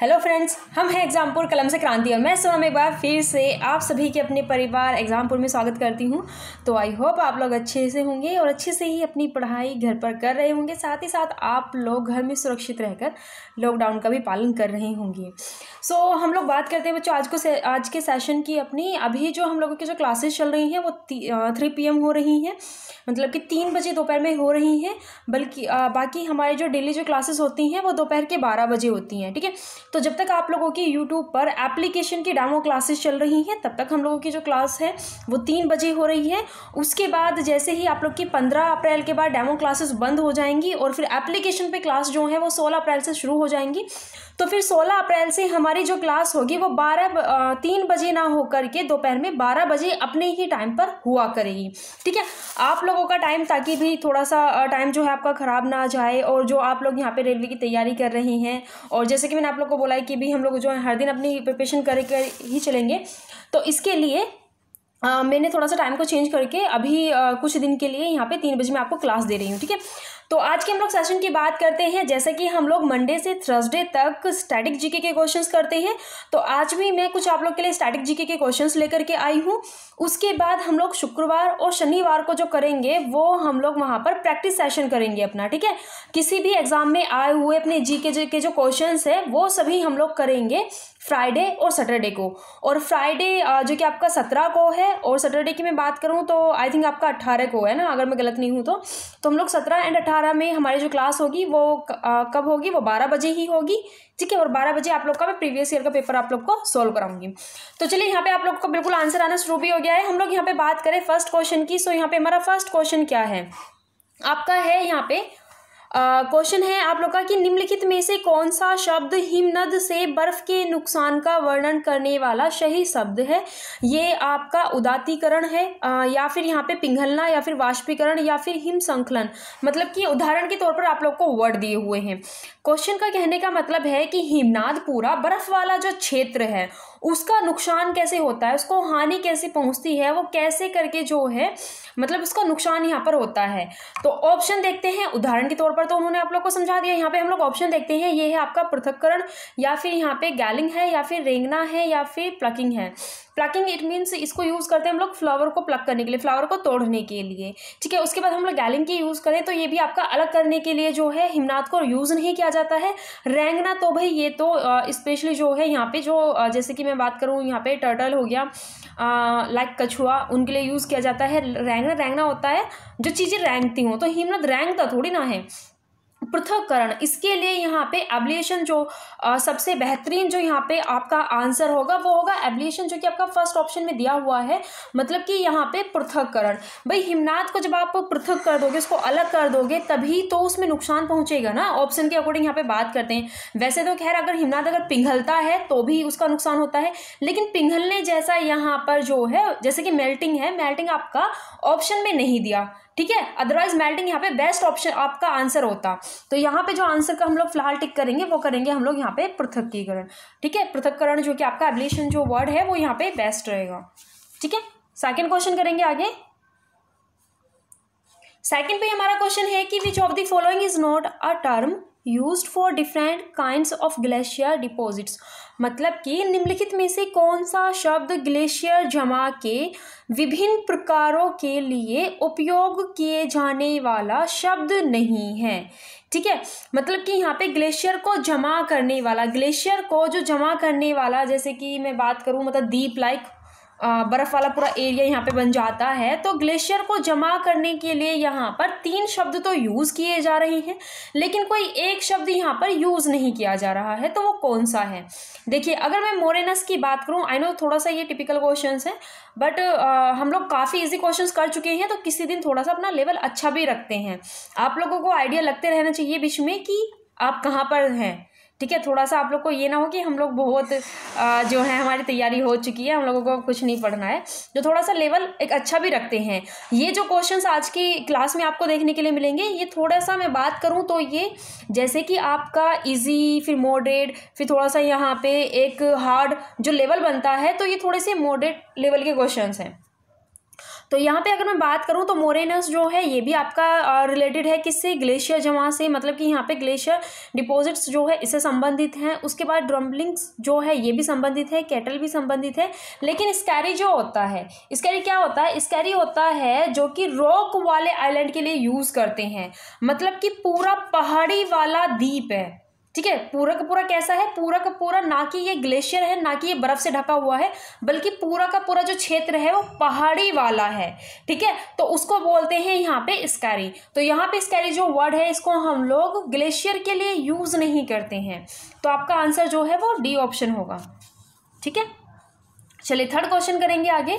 Hello friends हम हैं एग्जामपुर कलम से क्रांति और मैं सोनम एक बार फिर से आप सभी के अपने परिवार एग्जामपुर में स्वागत करती हूं तो आई होप आप लोग अच्छे से होंगे और अच्छे से ही अपनी पढ़ाई घर पर कर रहे होंगे साथ ही साथ आप लोग घर में सुरक्षित रहकर लॉकडाउन का भी पालन कर रहे होंगे सो so, हम लोग बात करते हैं बच्चों आज को से, आज के सेशन की अपनी अभी जो हम लोगों की जो क्लासेस चल रही हैं वो थ्री पी हो रही हैं मतलब कि तीन बजे दोपहर में हो रही हैं बल्कि बाकी हमारी जो डेली जो क्लासेस होती हैं वो दोपहर के बारह बजे होती हैं ठीक है तो जब तक आप लोगों की यूट्यूब पर एप्लीकेशन की डेमो क्लासेस चल रही हैं तब तक हम लोगों की जो क्लास है वो तीन बजे हो रही है उसके बाद जैसे ही आप लोग की पंद्रह अप्रैल के बाद डेमो क्लासेस बंद हो जाएंगी और फिर एप्लीकेशन पर क्लास जो है वो सोलह अप्रैल से शुरू हो जाएंगी तो फिर सोलह अप्रैल से हमारी जो क्लास होगी वो बारह तीन बजे ना होकर के दोपहर में बारह बजे अपने ही टाइम पर हुआ करेगी ठीक है आप लोगों का टाइम ताकि भी थोड़ा सा टाइम जो है आपका ख़राब ना जाए और जो आप लोग यहाँ पे रेलवे की तैयारी कर रहे हैं और जैसे कि मैंने आप लोगों को बोला है कि भी हम लोग जो है हर दिन अपनी प्रिपरेशन करके ही चलेंगे तो इसके लिए मैंने थोड़ा सा टाइम को चेंज करके अभी कुछ दिन के लिए यहाँ पे तीन बजे मैं आपको क्लास दे रही हूँ ठीक है तो आज के हम लोग सेशन की बात करते हैं जैसे कि हम लोग मंडे से थर्सडे तक स्टैटिक जीके के क्वेश्चंस करते हैं तो आज भी मैं कुछ आप लोग के लिए स्टैटिक जीके के क्वेश्चंस लेकर के आई हूँ उसके बाद हम लोग शुक्रवार और शनिवार को जो करेंगे वो हम लोग वहाँ पर प्रैक्टिस सेशन करेंगे अपना ठीक है किसी भी एग्जाम में आए हुए अपने जी के जो क्वेश्चन है वो सभी हम लोग करेंगे फ्राइडे और सैटरडे को और फ्राइडे जो कि आपका सत्रह को है और सैटरडे की मैं बात करूँ तो आई थिंक आपका अट्ठारह को है ना अगर मैं गलत नहीं हूँ तो तो हम लोग सत्रह एंड अट्ठारह में हमारी जो क्लास होगी वो कब होगी वो बारह बजे ही होगी ठीक है और बारह बजे आप लोग का मैं प्रीवियस ईयर का पेपर आप लोग को सोल्व कराऊंगी तो चलिए यहाँ पे आप लोग का बिल्कुल आंसर आना शुरू भी हो गया है हम लोग यहाँ पे बात करें फर्स्ट क्वेश्चन की सो यहाँ पे हमारा फर्स्ट क्वेश्चन क्या है आपका है यहाँ पे क्वेश्चन है आप लोग का कि निम्नलिखित में से कौन सा शब्द हिमनद से बर्फ के नुकसान का वर्णन करने वाला सही शब्द है ये आपका उदातीकरण है आ, या फिर यहाँ पे पिघलना या फिर वाष्पीकरण या फिर हिम संकलन मतलब कि उदाहरण के तौर पर आप लोग को वर्ड दिए हुए हैं क्वेश्चन का कहने का मतलब है कि हिमनाद पूरा बर्फ वाला जो क्षेत्र है उसका नुकसान कैसे होता है उसको हानि कैसे पहुंचती है वो कैसे करके जो है मतलब उसका नुकसान यहाँ पर होता है तो ऑप्शन देखते हैं उदाहरण के तौर पर तो उन्होंने आप लोग को समझा दिया यहाँ पे हम लोग ऑप्शन देखते हैं ये है आपका पृथककरण या फिर यहाँ पे गैलिंग है या फिर रेंगना है या फिर प्लकिंग है प्लकिंग इट मीन्स इसको यूज़ करते हैं हम लोग फ्लावर को प्लक करने के लिए फ्लावर को तोड़ने के लिए ठीक है उसके बाद हम लोग गैलिंग की यूज़ करें तो ये भी आपका अलग करने के लिए जो है हिमनाथ को यूज़ नहीं किया जाता है रेंगना तो भाई ये तो स्पेशली जो है यहाँ पे जो जैसे कि मैं बात करूँ यहाँ पे टर्टल हो गया लाइक कछुआ उनके लिए यूज़ किया जाता है रेंगना रेंगना होता है जो चीज़ें रेंगती हों तो हिमनद रेंगता थोड़ी ना है पृथककरण इसके लिए यहाँ पे एब्लिएशन जो आ, सबसे बेहतरीन जो यहाँ पे आपका आंसर होगा वो होगा एब्लिएशन जो कि आपका फर्स्ट ऑप्शन में दिया हुआ है मतलब कि यहाँ पे पृथककरण भाई हिमनाथ को जब आप पृथक कर दोगे इसको अलग कर दोगे तभी तो उसमें नुकसान पहुँचेगा ना ऑप्शन के अकॉर्डिंग यहाँ पे बात करते हैं वैसे तो खैर अगर हिमनाथ अगर पिघलता है तो भी उसका नुकसान होता है लेकिन पिघलने जैसा यहाँ पर जो है जैसे कि मेल्टिंग है मेल्टिंग आपका ऑप्शन में नहीं दिया ठीक है अदरवाइज मेल्टिंग यहाँ पे बेस्ट ऑप्शन आपका आंसर होता तो यहाँ पे जो आंसर का हम लोग फिलहाल टिक करेंगे वो करेंगे हम लोग यहाँ पे पृथकीकरण ठीक है पृथककरण जो कि आपका एब्लेशन जो वर्ड है वो यहाँ पे बेस्ट रहेगा ठीक है सेकेंड क्वेश्चन करेंगे आगे सेकेंड पे हमारा क्वेश्चन है कि which of the following is not a term use for different kind of glacier deposits मतलब कि निम्नलिखित में से कौन सा शब्द ग्लेशियर जमा के विभिन्न प्रकारों के लिए उपयोग किए जाने वाला शब्द नहीं है ठीक है मतलब कि यहाँ पे ग्लेशियर को जमा करने वाला ग्लेशियर को जो जमा करने वाला जैसे कि मैं बात करूँ मतलब दीप लाइक बर्फ़ वाला पूरा एरिया यहाँ पे बन जाता है तो ग्लेशियर को जमा करने के लिए यहाँ पर तीन शब्द तो यूज़ किए जा रहे हैं लेकिन कोई एक शब्द यहाँ पर यूज़ नहीं किया जा रहा है तो वो कौन सा है देखिए अगर मैं मोरेनस की बात करूँ आई नो थोड़ा सा ये टिपिकल क्वेश्चन है बट हम लोग काफ़ी इजी क्वेश्चन कर चुके हैं तो किसी दिन थोड़ा सा अपना लेवल अच्छा भी रखते हैं आप लोगों को आइडिया लगते रहना चाहिए बीच में कि आप कहाँ पर हैं ठीक है थोड़ा सा आप लोग को ये ना हो कि हम लोग बहुत आ, जो है हमारी तैयारी हो चुकी है हम लोगों को कुछ नहीं पढ़ना है जो थोड़ा सा लेवल एक अच्छा भी रखते हैं ये जो क्वेश्चंस आज की क्लास में आपको देखने के लिए मिलेंगे ये थोड़ा सा मैं बात करूँ तो ये जैसे कि आपका इजी फिर मॉडरेट फिर थोड़ा सा यहाँ पे एक हार्ड जो लेवल बनता है तो ये थोड़े से मॉडरेट लेवल के क्वेश्चन हैं तो यहाँ पे अगर मैं बात करूँ तो मोरेनस जो है ये भी आपका रिलेटेड है किससे ग्लेशियर जमा से मतलब कि यहाँ पे ग्लेशियर डिपॉजिट्स जो है इससे संबंधित हैं उसके बाद ड्रम्बलिंग्स जो है ये भी संबंधित है कैटल भी संबंधित है लेकिन स्कैरी जो होता है स्कैरी क्या होता है स्कैरी होता है जो कि रॉक वाले आइलैंड के लिए यूज़ करते हैं मतलब कि पूरा पहाड़ी वाला द्वीप है ठीक है पूरा का पूरा कैसा है पूरा का पूरा ना कि ये ग्लेशियर है ना कि ये बर्फ़ से ढका हुआ है बल्कि पूरा का पूरा जो क्षेत्र है वो पहाड़ी वाला है ठीक है तो उसको बोलते हैं यहाँ पे स्कैरी तो यहाँ पे स्कैरी जो वर्ड है इसको हम लोग ग्लेशियर के लिए यूज़ नहीं करते हैं तो आपका आंसर जो है वो डी ऑप्शन होगा ठीक है चलिए थर्ड क्वेश्चन करेंगे आगे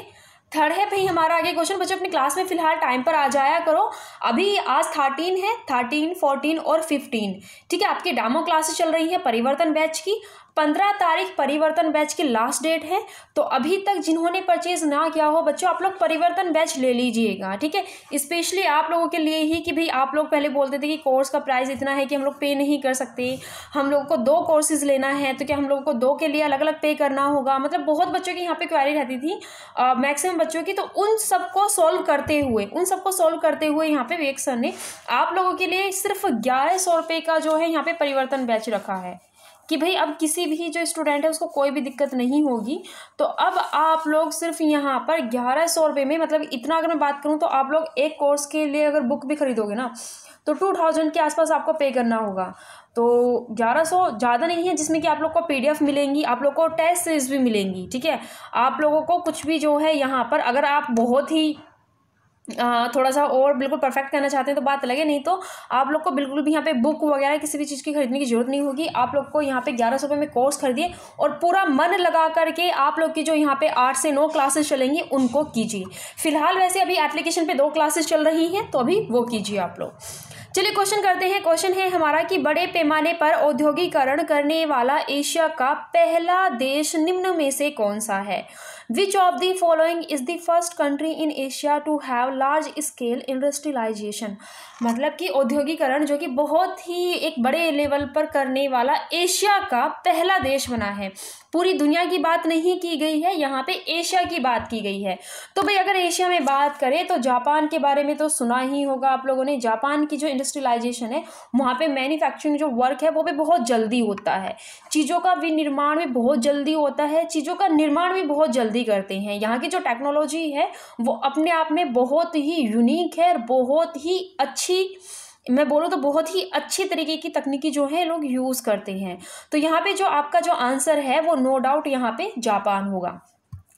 थर्ड है भाई हमारा आगे क्वेश्चन बच्चों अपनी क्लास में फिलहाल टाइम पर आ जाया करो अभी आज थर्टीन है थर्टीन फोर्टीन और फिफ्टीन ठीक है आपकी डामो क्लासेस चल रही है परिवर्तन बैच की पंद्रह तारीख परिवर्तन बैच की लास्ट डेट है तो अभी तक जिन्होंने परचेज ना किया हो बच्चों आप लोग परिवर्तन बैच ले लीजिएगा ठीक है स्पेशली आप लोगों के लिए ही कि भाई आप लोग पहले बोलते थे कि कोर्स का प्राइस इतना है कि हम लोग पे नहीं कर सकते हम लोगों को दो कोर्सेज लेना है तो क्या हम लोगों को दो के लिए अलग अलग पे करना होगा मतलब बहुत बच्चों की यहाँ पर क्वारी रहती थी मैक्सिमम बच्चों की तो उन सबको सॉल्व करते हुए उन सबको सॉल्व करते हुए यहाँ पर विवेक सर ने आप लोगों के लिए सिर्फ ग्यारह सौ रुपये का जो है यहाँ पर परिवर्तन बैच रखा है कि भाई अब किसी भी जो स्टूडेंट है उसको कोई भी दिक्कत नहीं होगी तो अब आप लोग सिर्फ यहाँ पर ग्यारह सौ रुपये में मतलब इतना अगर मैं बात करूँ तो आप लोग एक कोर्स के लिए अगर बुक भी खरीदोगे ना तो टू थाउजेंड के आसपास आपको पे करना होगा तो ग्यारह सौ ज़्यादा नहीं है जिसमें कि आप लोग को एफ मिलेंगी आप लोग को टेस्ट सीरीज भी मिलेंगी ठीक है आप लोगों को कुछ भी जो है यहाँ पर अगर आप बहुत ही थोड़ा सा और बिल्कुल परफेक्ट करना चाहते हैं तो बात अलग है नहीं तो आप लोग को बिल्कुल भी यहाँ पे बुक वगैरह किसी भी चीज़ की खरीदने की ज़रूरत नहीं होगी आप लोग को यहाँ पे ग्यारह सौ में कोर्स खरीदिए और पूरा मन लगा करके आप लोग की जो यहाँ पे आठ से नौ क्लासेस चलेंगी उनको कीजिए फिलहाल वैसे अभी एप्लीकेशन पर दो क्लासेस चल रही हैं तो अभी वो कीजिए आप लोग चलिए क्वेश्चन करते हैं क्वेश्चन है हमारा कि बड़े पैमाने पर औद्योगिकरण करने वाला एशिया का पहला देश निम्न में से कौन सा है Which of the following is the first country in Asia to have large scale industrialization? मतलब कि औद्योगिकरण जो कि बहुत ही एक बड़े लेवल पर करने वाला एशिया का पहला देश बना है पूरी दुनिया की बात नहीं की गई है यहाँ पे एशिया की बात की गई है तो भाई अगर एशिया में बात करें तो जापान के बारे में तो सुना ही होगा आप लोगों ने जापान की जो इंडस्ट्रियलाइजेशन है वहाँ पे मैन्युफैक्चरिंग जो वर्क है वो भी बहुत जल्दी होता है चीज़ों का विनिर्माण भी बहुत जल्दी होता है चीज़ों का निर्माण भी बहुत जल्दी करते हैं यहाँ की जो टेक्नोलॉजी है वो अपने आप में बहुत ही यूनिक है और बहुत ही अच्छी अच्छी मैं बोलूँ तो बहुत ही अच्छे तरीके की तकनीकी जो है लोग यूज़ करते हैं तो यहाँ पे जो आपका जो आंसर है वो नो डाउट यहाँ पे जापान होगा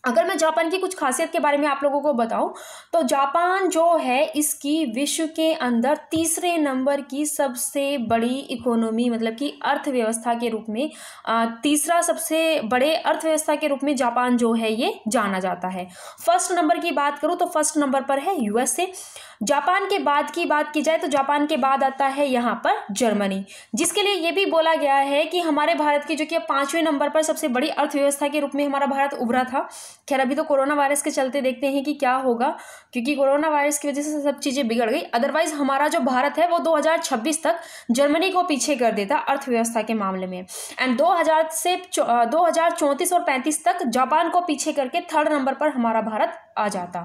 अगर मैं जापान की कुछ खासियत के बारे में आप लोगों को बताऊं तो जापान जो है इसकी विश्व के अंदर तीसरे नंबर की सबसे बड़ी इकोनॉमी मतलब कि अर्थव्यवस्था के रूप में तीसरा सबसे बड़े अर्थव्यवस्था के रूप में जापान जो है ये जाना जाता है फर्स्ट नंबर की बात करूँ तो फर्स्ट नंबर पर है यूएसए जापान के बाद की बात की जाए तो जापान के बाद आता है यहाँ पर जर्मनी जिसके लिए ये भी बोला गया है कि हमारे भारत की जो कि पाँचवें नंबर पर सबसे बड़ी अर्थव्यवस्था के रूप में हमारा भारत उभरा था खैर अभी तो कोरोना वायरस के चलते देखते हैं कि क्या होगा क्योंकि कोरोना वायरस की वजह से सब चीज़ें बिगड़ गई अदरवाइज़ हमारा जो भारत है वो दो तक जर्मनी को पीछे कर देता अर्थव्यवस्था के मामले में एंड दो से दो और पैंतीस तक जापान को पीछे करके थर्ड नंबर पर हमारा भारत आ जाता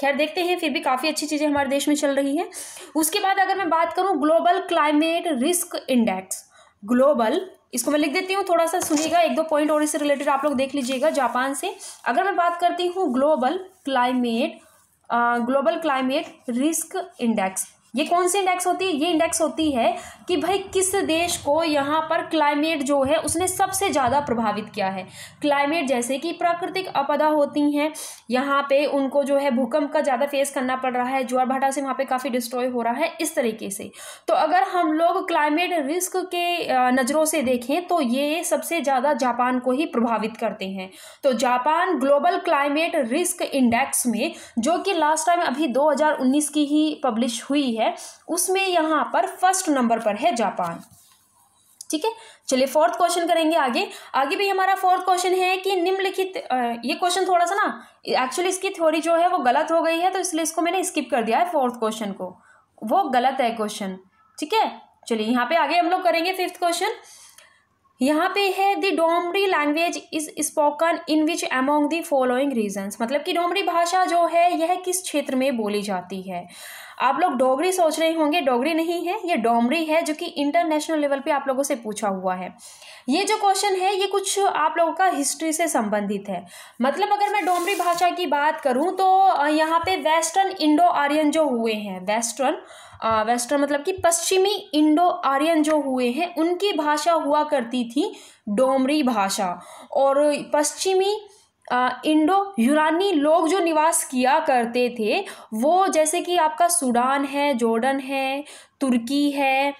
खैर देखते हैं फिर भी काफ़ी अच्छी चीज़ें हमारे देश में चल रही हैं उसके बाद अगर मैं बात करूँ global climate risk index global इसको मैं लिख देती हूँ थोड़ा सा सुनिएगा एक दो पॉइंट और इससे रिलेटेड आप लोग देख लीजिएगा जापान से अगर मैं बात करती हूँ global climate global climate risk index ये कौन सी इंडेक्स होती है ये इंडेक्स होती है कि भाई किस देश को यहाँ पर क्लाइमेट जो है उसने सबसे ज़्यादा प्रभावित किया है क्लाइमेट जैसे कि प्राकृतिक आपदा होती हैं यहाँ पे उनको जो है भूकंप का ज़्यादा फेस करना पड़ रहा है ज्वार भाटा से वहाँ पे काफ़ी डिस्ट्रॉय हो रहा है इस तरीके से तो अगर हम लोग क्लाइमेट रिस्क के नज़रों से देखें तो ये सबसे ज़्यादा जापान को ही प्रभावित करते हैं तो Japan global climate risk index में जो कि लास्ट टाइम अभी दो की ही पब्लिश हुई है है उसमें यहाँ पर फर्स्ट नंबर पर है जापान ठीक है चलिए फोर्थ क्वेश्चन करेंगे आगे आगे भी हमारा फोर्थ क्वेश्चन है कि निम्नलिखित ये क्वेश्चन थोड़ा सा ना एक्चुअली इसकी थ्योरी जो है वो गलत हो गई है तो इसलिए इसको मैंने स्किप कर दिया है फोर्थ क्वेश्चन को वो गलत है क्वेश्चन ठीक है चलिए यहाँ पे आगे हम लोग करेंगे फिफ्थ क्वेश्चन यहाँ पे है the Domari language is spoken in which among the following regions मतलब कि डोमरी भाषा जो है यह किस क्षेत्र में बोली जाती है आप लोग डोगरी सोच रहे होंगे डोगरी नहीं है ये डोमरी है जो कि इंटरनेशनल लेवल पे आप लोगों से पूछा हुआ है ये जो क्वेश्चन है ये कुछ आप लोगों का हिस्ट्री से संबंधित है मतलब अगर मैं डोमरी भाषा की बात करूँ तो यहाँ पे वेस्टर्न इंडो आर्यन जो हुए हैं वेस्टर्न वेस्टर्न मतलब कि पश्चिमी इंडो आर्यन जो हुए हैं उनकी भाषा हुआ करती थी डोमरी भाषा और पश्चिमी इंडो यूरानी लोग जो निवास किया करते थे वो जैसे कि आपका सूडान है जॉर्डन है तुर्की है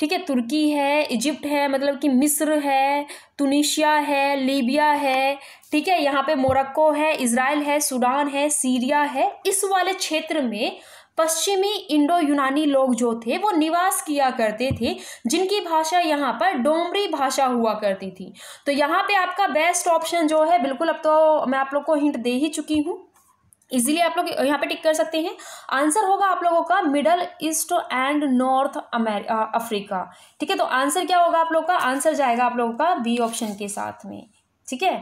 ठीक है तुर्की है इजिप्ट है मतलब कि मिस्र है तुनिशिया है लीबिया है ठीक है यहाँ पे मोरक्को है इसराइल है सूडान है सीरिया है इस वाले क्षेत्र में पश्चिमी इंडो यूनानी लोग जो थे वो निवास किया करते थे जिनकी भाषा यहाँ पर डोमरी भाषा हुआ करती थी तो यहाँ पे आपका बेस्ट ऑप्शन जो है बिल्कुल अब तो मैं आप लोग को हिंट दे ही चुकी हूँ इजीली आप लोग यहाँ पे टिक कर सकते हैं आंसर होगा आप लोगों का Middle East and North Africa ठीक है तो आंसर क्या होगा आप लोग का आंसर जाएगा आप लोगों का बी ऑप्शन के साथ में ठीक है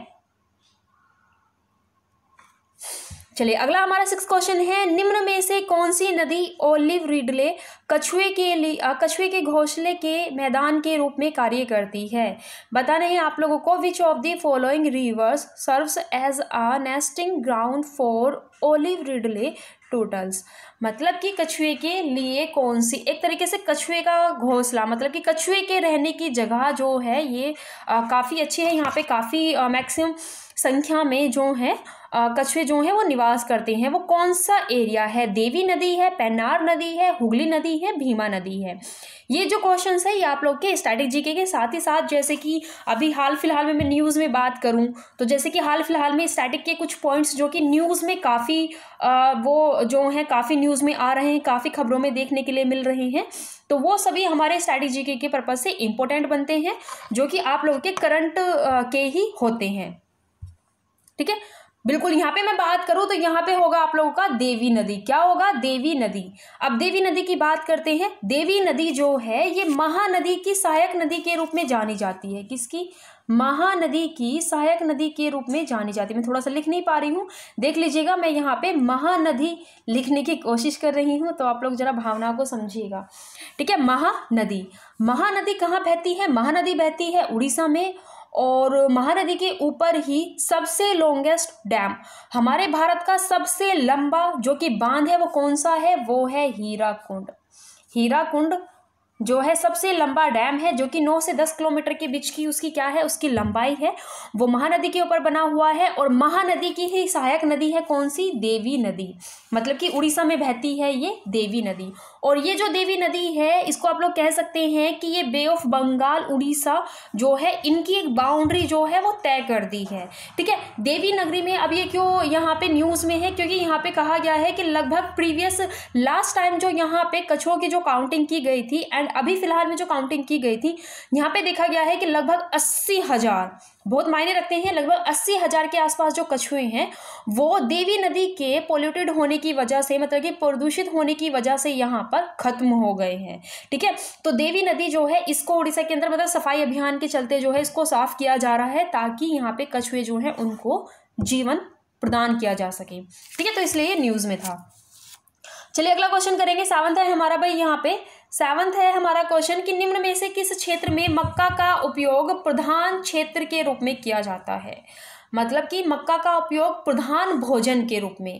चलिए अगला हमारा सिक्स क्वेश्चन है निम्न में से कौन सी नदी ओलिव रिडले कछुए के लिए कछुए के घोंसले के मैदान के रूप में कार्य करती है बताना है आप लोगों को which of the following rivers serves as a nesting ground for olive ridley turtles मतलब कि कछुए के लिए कौन सी एक तरीके से कछुए का घोंसला मतलब कि कछुए के रहने की जगह जो है ये काफ़ी अच्छी है यहाँ पे काफ़ी मैक्सिमम संख्या में जो है कछुए जो हैं वो निवास करते हैं वो कौन सा एरिया है देवी नदी है पैनार नदी है हुगली नदी है भीमा नदी है ये जो क्वेश्चन है ये आप लोग के स्टैटिक जीके के साथ ही साथ जैसे कि अभी हाल फिलहाल में मैं न्यूज़ में बात करूं तो जैसे कि हाल फिलहाल में स्टैटिक के कुछ पॉइंट्स जो कि न्यूज़ में काफ़ी वो जो हैं काफ़ी न्यूज़ में आ रहे हैं काफ़ी खबरों में देखने के लिए मिल रहे हैं तो वो सभी हमारे स्टैटिक के, के पर्पज़ से इम्पोर्टेंट बनते हैं जो कि आप लोगों के करंट के ही होते हैं ठीक है बिल्कुल यहाँ पे मैं बात करूँ तो यहाँ पे होगा आप लोगों का देवी नदी क्या होगा देवी नदी अब देवी नदी की बात करते हैं देवी नदी जो है ये महानदी की सहायक नदी के रूप में जानी जाती है किसकी महानदी की सहायक नदी के रूप में जानी जाती है मैं थोड़ा सा लिख नहीं पा रही हूँ देख लीजिएगा मैं यहाँ पे महानदी लिखने की कोशिश कर रही हूँ तो आप लोग जरा भावना को समझिएगा ठीक है महानदी महानदी कहाँ बहती है महानदी बहती है उड़ीसा में और महानदी के ऊपर ही सबसे लॉन्गेस्ट डैम हमारे भारत का सबसे लंबा जो कि बांध है वो कौन सा है वो है हीरा कुंड हीरा कुंड जो है सबसे लंबा डैम है जो कि 9 से 10 किलोमीटर के बीच की उसकी क्या है उसकी लंबाई है वो महानदी के ऊपर बना हुआ है और महानदी की ही सहायक नदी है कौन सी देवी नदी मतलब कि उड़ीसा में बहती है ये देवी नदी और ये जो देवी नदी है इसको आप लोग कह सकते हैं कि ये बे ऑफ बंगाल उड़ीसा जो है इनकी एक बाउंड्री जो है वो तय कर दी है ठीक है देवी नगरी में अब ये क्यों यहाँ पे न्यूज़ में है क्योंकि यहाँ पे कहा गया है कि लगभग प्रीवियस लास्ट टाइम जो यहाँ पे कछुओं की जो काउंटिंग की गई थी एंड एंड अभी फिलहाल में जो काउंटिंग की गई थी यहाँ पे देखा गया है कि लगभग अस्सी हज़ार बहुत मायने रखते हैं लगभग अस्सी हज़ार के आसपास जो कछुए हैं वो देवी नदी के पोल्यूटेड होने की वजह से मतलब कि प्रदूषित होने की वजह से यहाँ पर ख़त्म हो गए हैं ठीक है तो देवी नदी जो है इसको उड़ीसा के अंदर मतलब सफाई अभियान के चलते जो है इसको साफ़ किया जा रहा है ताकि यहाँ पे कछुए जो है उनको जीवन प्रदान किया जा सके ठीक है तो इसलिए ये न्यूज़ में था चलिए अगला क्वेश्चन करेंगे सावंत है हमारा भाई यहाँ पे सेवन्थ है हमारा क्वेश्चन कि निम्न में से किस क्षेत्र में मक्का का उपयोग प्रधान क्षेत्र के रूप में किया जाता है मतलब कि मक्का का उपयोग प्रधान भोजन के रूप में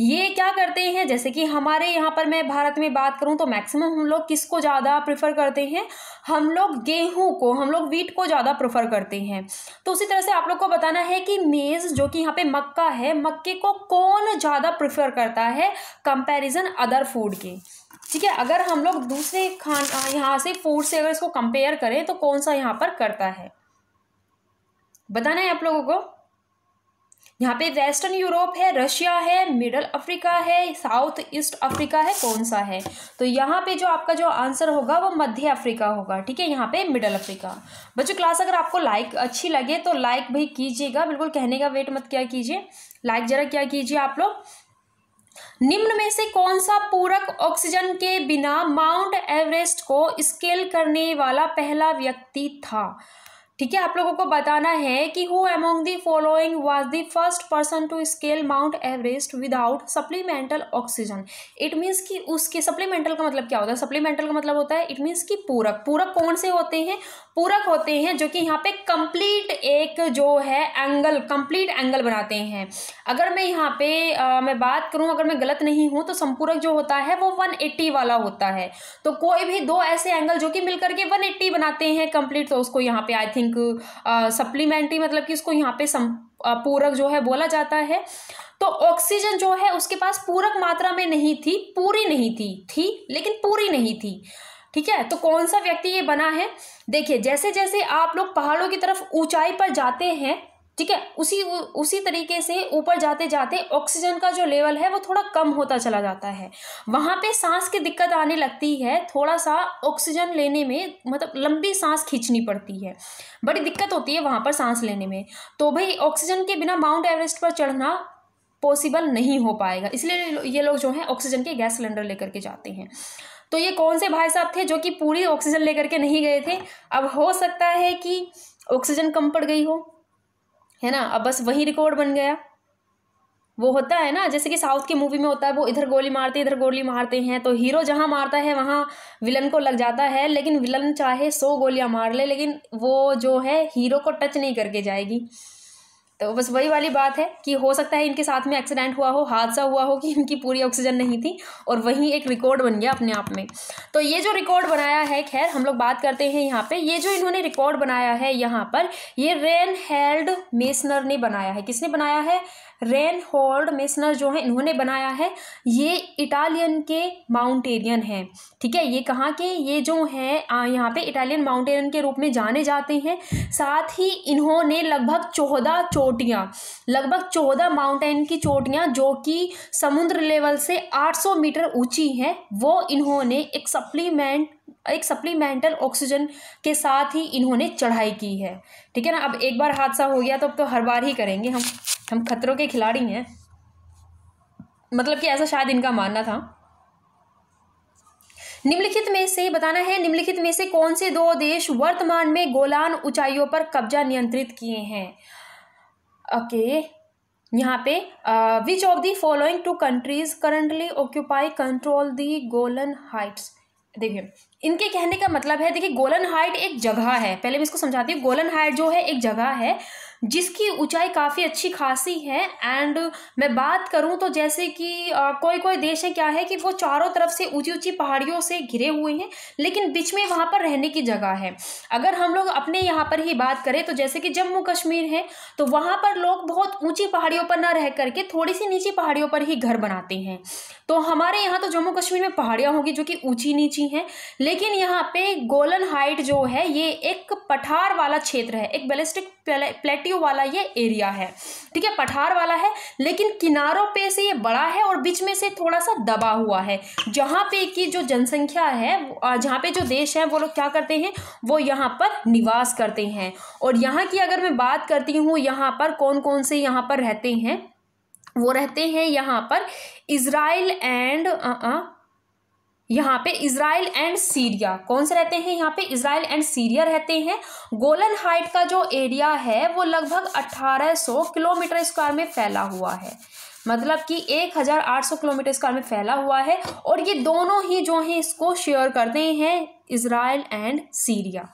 ये क्या करते हैं जैसे कि हमारे यहाँ पर मैं भारत में बात करूँ तो मैक्सिमम हम लोग किसको ज़्यादा प्रेफर करते हैं हम लोग गेहूँ को हम लोग वीट को ज़्यादा प्रेफर करते हैं तो उसी तरह से आप लोग को बताना है कि मेज़ जो कि यहाँ पे मक्का है मक्के को कौन ज़्यादा प्रेफर करता है कंपेरिजन अदर फूड के ठीक है अगर हम लोग दूसरे खान यहाँ से फूड से अगर इसको कंपेयर करें तो कौन सा यहाँ पर करता है बताना है आप लोगों को यहाँ पे वेस्टर्न यूरोप है रशिया है मिडल अफ्रीका है साउथ ईस्ट अफ्रीका है कौन सा है तो यहाँ पे जो आपका जो आंसर होगा वो मध्य अफ्रीका होगा ठीक है यहाँ पे मिडल अफ्रीका बच्चों क्लास अगर आपको लाइक अच्छी लगे तो लाइक भी कीजिएगा बिल्कुल कहने का वेट मत क्या कीजिए लाइक ज़रा क्या कीजिए आप लोग निम्न में से कौन सा पूरक ऑक्सीजन के बिना माउंट एवरेस्ट को स्केल करने वाला पहला व्यक्ति था ठीक है आप लोगों को बताना है कि who among the following was the first person to scale Mount Everest without supplemental oxygen it means कि उसके सप्लीमेंटल का मतलब क्या होता है सप्लीमेंटल का मतलब होता है इट मीन्स कि पूरक पूरक कौन से होते हैं पूरक होते हैं जो कि यहाँ पे कंप्लीट एक जो है एंगल कंप्लीट एंगल बनाते हैं अगर मैं यहाँ पे आ, मैं बात करूँ अगर मैं गलत नहीं हूँ तो संपूरक जो होता है वो वन एट्टी वाला होता है तो कोई भी दो ऐसे एंगल जो कि मिलकर के वन एट्टी बनाते हैं कंप्लीट तो उसको यहाँ पे आई थिंक थिंक सप्लीमेंट्री मतलब कि इसको यहाँ पे सम पूरक जो है बोला जाता है तो ऑक्सीजन जो है उसके पास पूरक मात्रा में नहीं थी पूरी नहीं थी थी लेकिन पूरी नहीं थी ठीक है तो कौन सा व्यक्ति ये बना है देखिए जैसे जैसे आप लोग पहाड़ों की तरफ ऊंचाई पर जाते हैं ठीक है उसी उसी तरीके से ऊपर जाते जाते ऑक्सीजन का जो लेवल है वो थोड़ा कम होता चला जाता है वहाँ पे सांस की दिक्कत आने लगती है थोड़ा सा ऑक्सीजन लेने में मतलब लंबी सांस खींचनी पड़ती है बड़ी दिक्कत होती है वहाँ पर सांस लेने में तो भाई ऑक्सीजन के बिना माउंट एवरेस्ट पर चढ़ना पॉसिबल नहीं हो पाएगा इसलिए ये लोग जो है ऑक्सीजन के गैस सिलेंडर लेकर के जाते हैं तो ये कौन से भाई साहब थे जो कि पूरी ऑक्सीजन लेकर के नहीं गए थे अब हो सकता है कि ऑक्सीजन कम पड़ गई हो है ना अब बस वही रिकॉर्ड बन गया वो होता है ना जैसे कि साउथ की मूवी में होता है वो इधर गोली मारते इधर गोली मारते हैं तो हीरो जहाँ मारता है वहाँ विलन को लग जाता है लेकिन विलन चाहे सौ गोलियाँ मार ले लेकिन वो जो है हीरो को टच नहीं करके जाएगी तो बस वही वाली बात है कि हो सकता है इनके साथ में एक्सीडेंट हुआ हो हादसा हुआ हो कि इनकी पूरी ऑक्सीजन नहीं थी और वहीं एक रिकॉर्ड बन गया अपने आप में तो ये जो रिकॉर्ड बनाया है खैर हम लोग बात करते हैं यहाँ पे ये जो इन्होंने रिकॉर्ड बनाया है यहाँ पर ये रेन हेल्ड मेसनर ने बनाया है किसने बनाया है रेन होल्ड मेसनर जो है इन्होंने बनाया है ये इटालियन के माउंटेरियन हैं ठीक है ये कहाँ के ये जो हैं यहाँ पे इटालियन माउंटेरियन के रूप में जाने जाते हैं साथ ही इन्होंने लगभग चौदह चोटियाँ लगभग चौदह माउंटेन की चोटियाँ जो कि समुद्र लेवल से आठ मीटर ऊँची हैं वो इन्होंने एक सप्लीमेंट एक सप्लीमेंटल ऑक्सीजन के साथ ही इन्होंने चढ़ाई की है ठीक है ना अब एक बार हादसा हो गया तो अब तो हर बार ही करेंगे हम हम खतरों के खिलाड़ी हैं मतलब कि ऐसा शायद इनका मानना था निम्नलिखित में से बताना है निम्नलिखित में से कौन से दो देश वर्तमान में गोलान ऊंचाइयों पर कब्जा नियंत्रित किए हैं ओके यहाँ पे which of the following two countries currently occupy control the Golan Heights देखिए इनके कहने का मतलब है देखिए गोलन हाइट एक जगह है पहले मैं इसको समझाती हूँ गोलन हाइट जो है एक जगह है जिसकी ऊंचाई काफ़ी अच्छी खासी है एंड मैं बात करूं तो जैसे कि कोई कोई देश है क्या है कि वो चारों तरफ से ऊंची ऊंची पहाड़ियों से घिरे हुए हैं लेकिन बीच में वहाँ पर रहने की जगह है अगर हम लोग अपने यहाँ पर ही बात करें तो जैसे कि जम्मू कश्मीर है तो वहाँ पर लोग बहुत ऊँची पहाड़ियों पर ना रह करके थोड़ी सी नीची पहाड़ियों पर ही घर बनाते हैं तो हमारे यहाँ तो जम्मू कश्मीर में पहाड़ियाँ होंगी जो कि ऊँची नीची हैं लेकिन यहाँ पे गोलन हाइट जो है ये एक पठार वाला क्षेत्र है एक बेलिस्टिक प्लेट प्लेट्यू वाला ये एरिया है ठीक है पठार वाला है लेकिन किनारों पे से ये बड़ा है और बीच में से थोड़ा सा दबा हुआ है जहाँ पे की जो जनसंख्या है जहाँ पे जो देश है वो लोग क्या करते हैं वो यहाँ पर निवास करते हैं और यहाँ की अगर मैं बात करती हूँ यहाँ पर कौन कौन से यहाँ पर रहते हैं वो रहते हैं यहाँ पर इसराइल एंड यहाँ पे इसराइल एंड सीरिया कौन से रहते हैं यहाँ पे इसराइल एंड सीरिया रहते हैं गोलन हाइट का जो एरिया है वो लगभग 1800 किलोमीटर स्क्वायर में फैला हुआ है मतलब कि 1800 किलोमीटर स्क्वायर में फैला हुआ है और ये दोनों ही जो हैं इसको शेयर करते हैं इसराइल एंड सीरिया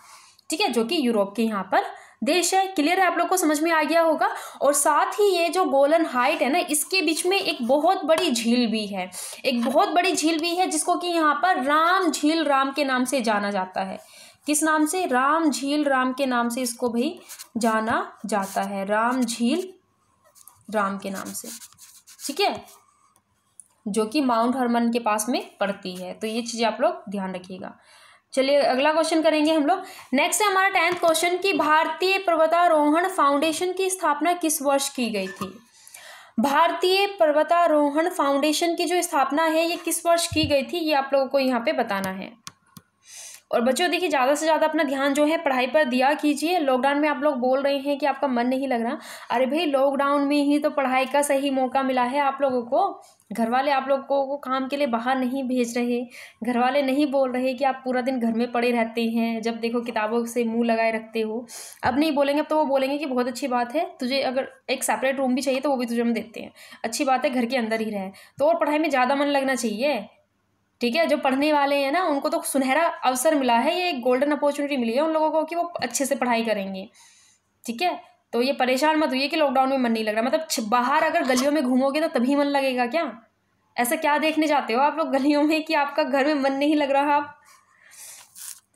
ठीक है जो कि यूरोप के यहाँ पर देश है क्लियर है आप लोग को समझ में आ गया होगा और साथ ही ये जो गोलन हाइट है ना इसके बीच में एक बहुत बड़ी झील भी है एक बहुत बड़ी झील भी है जिसको कि यहाँ पर राम झील राम के नाम से जाना जाता है किस नाम से राम झील राम के नाम से इसको भी जाना जाता है राम झील राम के नाम से ठीक है जो कि माउंट हरमन के पास में पड़ती है तो ये चीज़ें आप लोग ध्यान रखिएगा चलिए अगला क्वेश्चन करेंगे हम लोग नेक्स्ट है हमारा टेंथ क्वेश्चन कि भारतीय पर्वतारोहण फाउंडेशन की स्थापना किस वर्ष की गई थी भारतीय पर्वतारोहण फाउंडेशन की जो स्थापना है ये किस वर्ष की गई थी ये आप लोगों को यहाँ पे बताना है और बच्चों देखिए ज़्यादा से ज़्यादा अपना ध्यान जो है पढ़ाई पर दिया कीजिए लॉकडाउन में आप लोग बोल रहे हैं कि आपका मन नहीं लग रहा अरे भाई लॉकडाउन में ही तो पढ़ाई का सही मौका मिला है आप लोगों को घर वाले आप लोगों को काम के लिए बाहर नहीं भेज रहे घर वाले नहीं बोल रहे कि आप पूरा दिन घर में पड़े रहते हैं जब देखो किताबों से मुंह लगाए रखते हो अब नहीं बोलेंगे अब तो वो बोलेंगे कि बहुत अच्छी बात है तुझे अगर एक सेपरेट रूम भी चाहिए तो वो भी तुझे हम देते हैं अच्छी बात है घर के अंदर ही रहें तो और पढ़ाई में ज़्यादा मन लगना चाहिए ठीक है जो पढ़ने वाले हैं ना उनको तो सुनहरा अवसर मिला है ये एक गोल्डन अपॉर्चुनिटी मिली है उन लोगों को कि वो अच्छे से पढ़ाई करेंगे ठीक है तो ये परेशान मत हुई कि लॉकडाउन में मन नहीं लग रहा मतलब बाहर अगर गलियों में घूमोगे तो तभी मन लगेगा क्या ऐसा क्या देखने जाते हो आप लोग गलियों में कि आपका घर में मन नहीं लग रहा आप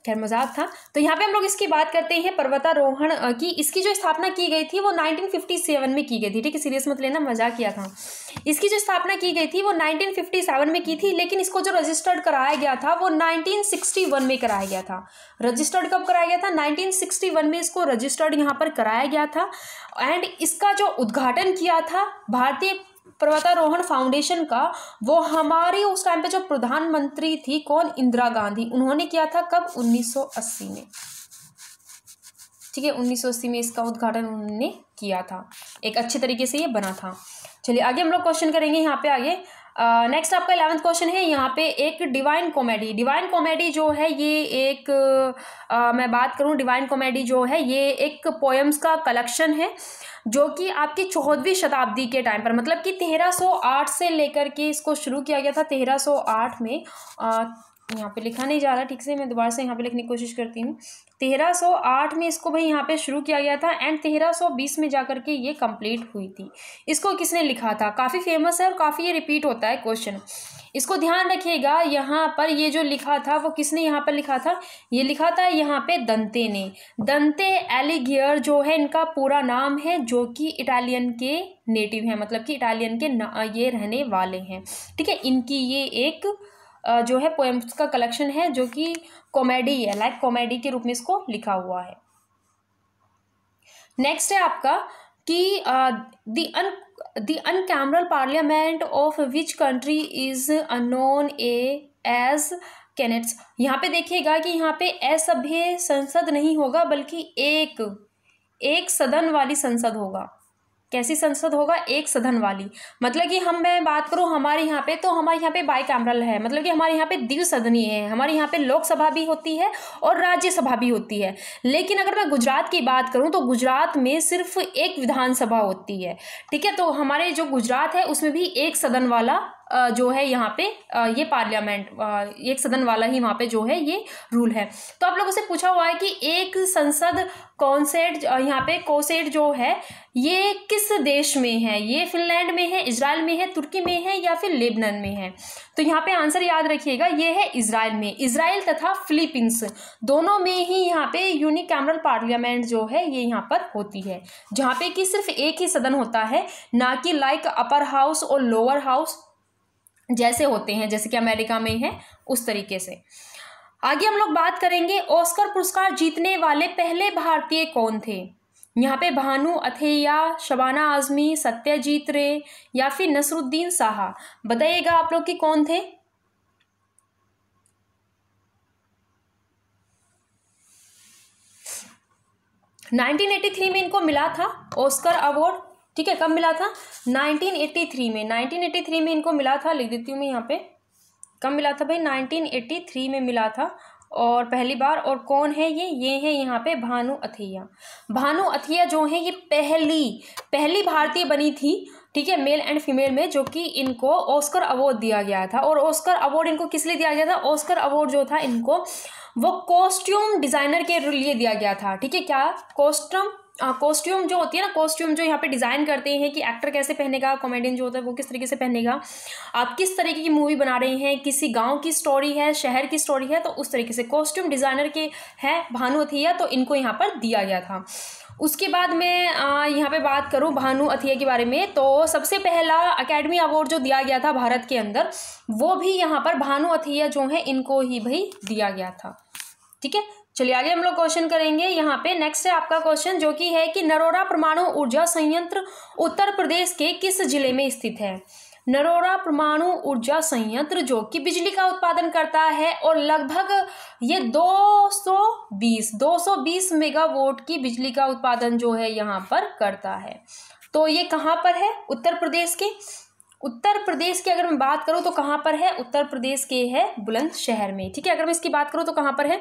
खैर मजाक था तो यहाँ पे हम लोग इसकी बात करते हैं पर्वतारोहण की इसकी जो स्थापना की गई थी वो 1957 में की गई थी ठीक है सीरियस मत लेना मजाक किया था इसकी जो स्थापना की गई थी वो 1957 में की थी लेकिन इसको जो रजिस्टर्ड कराया गया था वो 1961 में कराया गया था रजिस्टर्ड कब कराया गया था 1961 में इसको रजिस्टर्ड यहाँ पर कराया गया था एंड इसका जो उद्घाटन किया था भारतीय पर्वतारोहण फाउंडेशन का वो हमारी उस टाइम पे जो प्रधानमंत्री थी कौन इंदिरा गांधी उन्होंने किया था कब 1980 में ठीक है 1980 में इसका उद्घाटन उन्होंने किया था एक अच्छे तरीके से ये बना था चलिए आगे हम लोग क्वेश्चन करेंगे यहाँ पे आगे नेक्स्ट uh, आपका इलेवंथ क्वेश्चन है यहाँ पे एक डिवाइन कॉमेडी डिवाइन कॉमेडी जो है ये एक uh, मैं बात करूँ डिवाइन कॉमेडी जो है ये एक पोएम्स का कलेक्शन है जो कि आपकी चौदहवीं शताब्दी के टाइम पर मतलब कि तेरह सौ आठ से लेकर के इसको शुरू किया गया था तेरह सौ आठ में यहाँ पे लिखा नहीं जा रहा ठीक से मैं दोबारा से यहाँ पे लिखने की कोशिश करती हूँ तेरह सौ आठ में इसको भाई यहाँ पे शुरू किया गया था एंड तेरह सौ बीस में जाकर के ये कंप्लीट हुई थी इसको किसने लिखा था काफ़ी फेमस है और काफ़ी ये रिपीट होता है क्वेश्चन इसको ध्यान रखिएगा यहाँ पर ये जो लिखा था वो किसने यहाँ पर लिखा था ये लिखा था यहाँ पे दंते ने दंते एलिगियर जो है इनका पूरा नाम है जो कि इटालियन के नेटिव हैं मतलब कि इटालियन के ये रहने वाले हैं ठीक है इनकी ये एक जो है पोएम्स का कलेक्शन है जो कि कॉमेडी है लाइक कॉमेडी के रूप में इसको लिखा हुआ है नेक्स्ट है आपका कि the un the parliament of which country is known a as कैनेट्स यहाँ पे देखिएगा कि यहाँ पे असभ्य संसद नहीं होगा बल्कि एक एक सदन वाली संसद होगा कैसी संसद होगा एक सदन वाली मतलब कि हम मैं बात करूँ हमारे यहाँ पे तो हमारे यहाँ पे बाई कैमरल है मतलब कि हमारे यहाँ पे द्विसदनीय है हमारे यहाँ पे लोकसभा भी होती है और राज्यसभा भी होती है लेकिन अगर मैं गुजरात की बात करूँ तो गुजरात में सिर्फ एक विधानसभा होती है ठीक है तो हमारे जो गुजरात है उसमें भी एक सदन वाला जो है यहाँ पे ये पार्लियामेंट एक सदन वाला ही वहाँ पे जो है ये रूल है तो आप लोगों से पूछा हुआ है कि एक संसद कौनसेट यहाँ पे कोसेट जो है ये किस देश में है ये फिनलैंड में है इसराइल में है तुर्की में है या फिर लेबनन में है तो यहाँ पे आंसर याद रखिएगा ये है इसराइल में इसराइल तथा फिलीपींस दोनों में ही यहाँ पे यूनिकैमरल पार्लियामेंट जो है ये यहाँ पर होती है जहाँ पे कि सिर्फ एक ही सदन होता है ना कि लाइक अपर हाउस और लोअर हाउस जैसे होते हैं जैसे कि अमेरिका में है उस तरीके से आगे हम लोग बात करेंगे ऑस्कर पुरस्कार जीतने वाले पहले भारतीय कौन थे यहाँ पे भानु अथेया शबाना आजमी सत्यजीत रे या फिर नसरुद्दीन साहा बताइएगा आप लोग कि कौन थे नाइनटीन एटी थ्री में इनको मिला था ऑस्कर अवार्ड ठीक है कब मिला था 1983 में 1983 में इनको मिला था लिख देती हूँ मैं यहाँ पे कब मिला था भाई 1983 में मिला था और पहली बार और कौन है ये ये है यहाँ पे भानु अथिया भानु अथिया जो है ये पहली पहली भारतीय बनी थी ठीक है मेल एंड फीमेल में जो कि इनको ऑस्कर अवार्ड दिया गया था और ऑस्कर अवार्ड इनको किस लिए दिया गया था ऑस्कर अवार्ड जो था इनको वो कॉस्ट्यूम डिज़ाइनर के लिए दिया गया था ठीक है क्या कॉस्ट्यूम कॉस्ट्यूम जो होती है ना कॉस्ट्यूम जो यहाँ पे डिज़ाइन करते हैं कि एक्टर कैसे पहनेगा कॉमेडियन जो होता है वो किस तरीके से पहनेगा आप किस तरीके की मूवी बना रहे हैं किसी गांव की स्टोरी है शहर की स्टोरी है तो उस तरीके से कॉस्ट्यूम डिज़ाइनर के हैं भानु अथिया तो इनको यहाँ पर दिया गया था उसके बाद मैं यहाँ पे बात करूँ भानु अथिया के बारे में तो सबसे पहला अकेडमी अवार्ड जो दिया गया था भारत के अंदर वो भी यहाँ पर भानु अथिया जो है इनको ही भाई दिया गया था ठीक है चलिए आगे हम लोग क्वेश्चन करेंगे यहाँ पे नेक्स्ट है आपका क्वेश्चन जो कि है कि नरोरा परमाणु ऊर्जा संयंत्र उत्तर प्रदेश के किस जिले में स्थित है नरोरा परमाणु ऊर्जा संयंत्र जो कि बिजली का उत्पादन करता है और लगभग ये 220 220 मेगावाट की बिजली का उत्पादन जो है यहाँ पर करता है तो ये कहाँ पर है उत्तर प्रदेश के उत्तर प्रदेश की अगर मैं बात करूँ तो कहाँ पर है उत्तर प्रदेश के है बुलंदशहर में ठीक है अगर मैं इसकी बात करूँ तो कहाँ पर है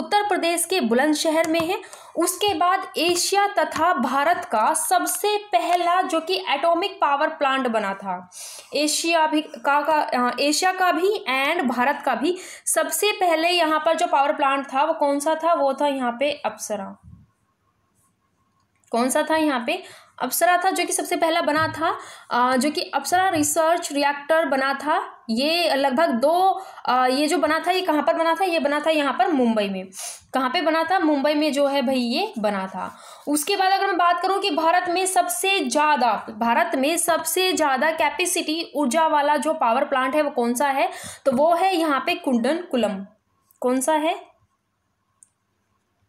उत्तर प्रदेश के बुलंदशहर में है उसके बाद एशिया तथा भारत का सबसे पहला जो कि एटॉमिक पावर प्लांट बना था एशिया भी का, का एशिया का भी एंड भारत का भी सबसे पहले यहाँ पर जो पावर प्लांट था वो कौन सा था वो था यहाँ पे अप्सरा कौन सा था यहाँ पे अप्सरा था जो कि सबसे पहला बना था जो कि अप्सरा रिसर्च रिएक्टर बना था ये लगभग दो ये जो बना था ये कहाँ पर बना था ये बना था यहाँ पर मुंबई में कहाँ पे बना था मुंबई में जो है भाई ये बना था उसके बाद अगर मैं बात करूँ कि भारत में सबसे ज़्यादा भारत में सबसे ज़्यादा कैपेसिटी ऊर्जा वाला जो पावर प्लांट है वो कौन सा है तो वो है यहाँ पे कुंडन कुलम कौन सा है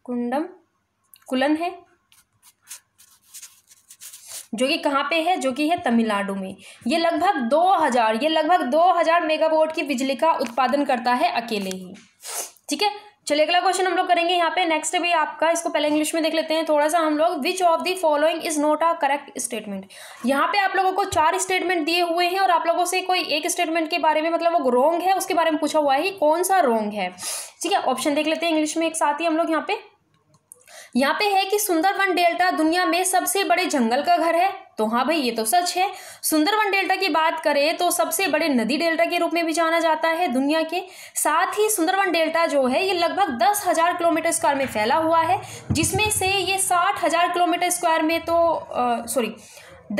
कुंडम कुलन है जो कि कहाँ पे है जो कि है तमिलनाडु में ये लगभग 2000 ये लगभग 2000 मेगावाट की बिजली का उत्पादन करता है अकेले ही ठीक है चलिए अगला क्वेश्चन हम लोग करेंगे यहाँ पे नेक्स्ट भी आपका इसको पहले इंग्लिश में देख लेते हैं थोड़ा सा हम लोग which of the following is not a correct statement यहाँ पे आप लोगों को चार स्टेटमेंट दिए हुए हैं और आप लोगों से कोई एक स्टेटमेंट के बारे में मतलब वो रॉन्ग है उसके बारे में पूछा हुआ है कौन सा रॉन्ग है ठीक है ऑप्शन देख लेते हैं इंग्लिश में एक साथ ही हम लोग यहाँ पे यहाँ पे है कि सुंदरवन डेल्टा दुनिया में सबसे बड़े जंगल का घर है तो हाँ भाई ये तो सच है सुंदरवन डेल्टा की बात करें तो सबसे बड़े नदी डेल्टा के रूप में भी जाना जाता है दुनिया के साथ ही सुंदरवन डेल्टा जो है ये लगभग दस हज़ार किलोमीटर स्क्वायर में फैला हुआ है जिसमें से ये साठ हज़ार किलोमीटर स्क्वायर में तो सॉरी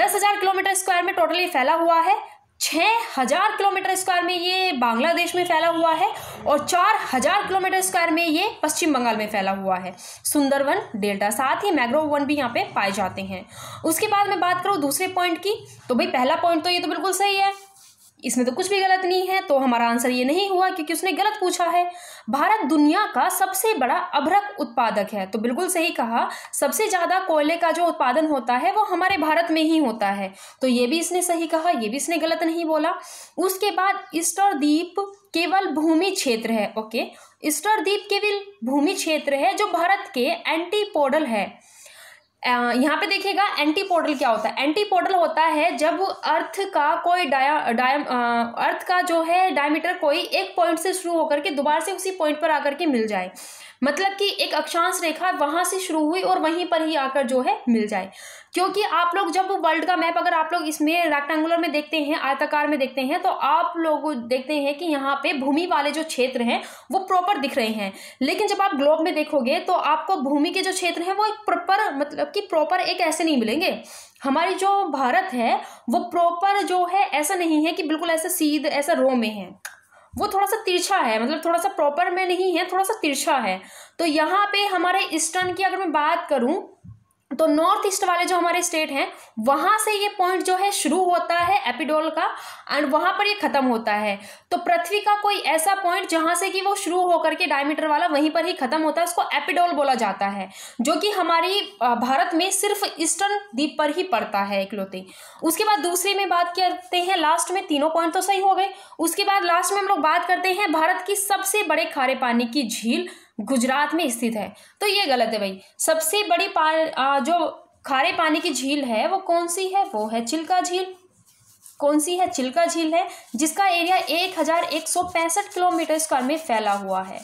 दस हज़ार किलोमीटर स्क्वायर में टोटली फैला हुआ है छः हज़ार किलोमीटर स्क्वायर में ये बांग्लादेश में फैला हुआ है और चार हज़ार किलोमीटर स्क्वायर में ये पश्चिम बंगाल में फैला हुआ है सुंदरवन डेल्टा साथ ही मैग्रोव वन भी यहाँ पे पाए जाते हैं उसके बाद मैं बात करूँ दूसरे पॉइंट की तो भाई पहला पॉइंट तो ये तो बिल्कुल सही है इसमें तो कुछ भी गलत नहीं है तो हमारा आंसर ये नहीं हुआ क्योंकि उसने गलत पूछा है भारत दुनिया का सबसे बड़ा अभ्रक उत्पादक है तो बिल्कुल सही कहा सबसे ज़्यादा कोयले का जो उत्पादन होता है वो हमारे भारत में ही होता है तो ये भी इसने सही कहा ये भी इसने गलत नहीं बोला उसके बाद ईस्टर द्वीप केवल भूमि क्षेत्र है ओके ईस्टर द्वीप केवल भूमि क्षेत्र है जो भारत के एंटीपोडल है यहाँ पे देखिएगा एंटी पोर्टल क्या होता है एंटी पोर्टल होता है जब अर्थ का कोई डाया डायम अर्थ का जो है डायमीटर कोई एक पॉइंट से शुरू होकर के दोबारा से उसी पॉइंट पर आकर के मिल जाए मतलब कि एक अक्षांश रेखा वहाँ से शुरू हुई और वहीं पर ही आकर जो है मिल जाए क्योंकि आप लोग जब वर्ल्ड का मैप अगर आप लोग इसमें रेक्टेंगुलर में देखते हैं आयताकार में देखते हैं तो आप लोग देखते हैं कि यहाँ पे भूमि वाले जो क्षेत्र हैं वो प्रॉपर दिख रहे हैं लेकिन जब आप ग्लोब में देखोगे तो आपको भूमि के जो क्षेत्र हैं वो एक प्रॉपर मतलब कि प्रॉपर एक ऐसे नहीं मिलेंगे हमारी जो भारत है वो प्रॉपर जो है ऐसा नहीं है कि बिल्कुल ऐसे सीध ऐसा रो में है वो थोड़ा सा तिरछा है मतलब थोड़ा सा प्रॉपर में नहीं है थोड़ा सा तिरछा है तो यहाँ पे हमारे ईस्टर्न की अगर मैं बात करूँ तो नॉर्थ ईस्ट वाले जो हमारे स्टेट हैं वहां से ये पॉइंट जो है शुरू होता है एपिडोल का एंड वहां पर ये ख़त्म होता है तो पृथ्वी का कोई ऐसा पॉइंट जहां से कि वो शुरू होकर के डायमीटर वाला वहीं पर ही ख़त्म होता है उसको एपिडोल बोला जाता है जो कि हमारी भारत में सिर्फ ईस्टर्न द्वीप पर ही पड़ता है इकलौते उसके बाद दूसरे में बात करते हैं लास्ट में तीनों पॉइंट तो सही हो गए उसके बाद लास्ट में हम लोग बात करते हैं भारत की सबसे बड़े खारे पानी की झील गुजरात में स्थित है तो ये गलत है भाई सबसे बड़ी पा जो खारे पानी की झील है वो कौन सी है वो है चिल्का झील कौन सी है चिल्का झील है जिसका एरिया एक हजार एक सौ पैंसठ किलोमीटर स्क्वायर में फैला हुआ है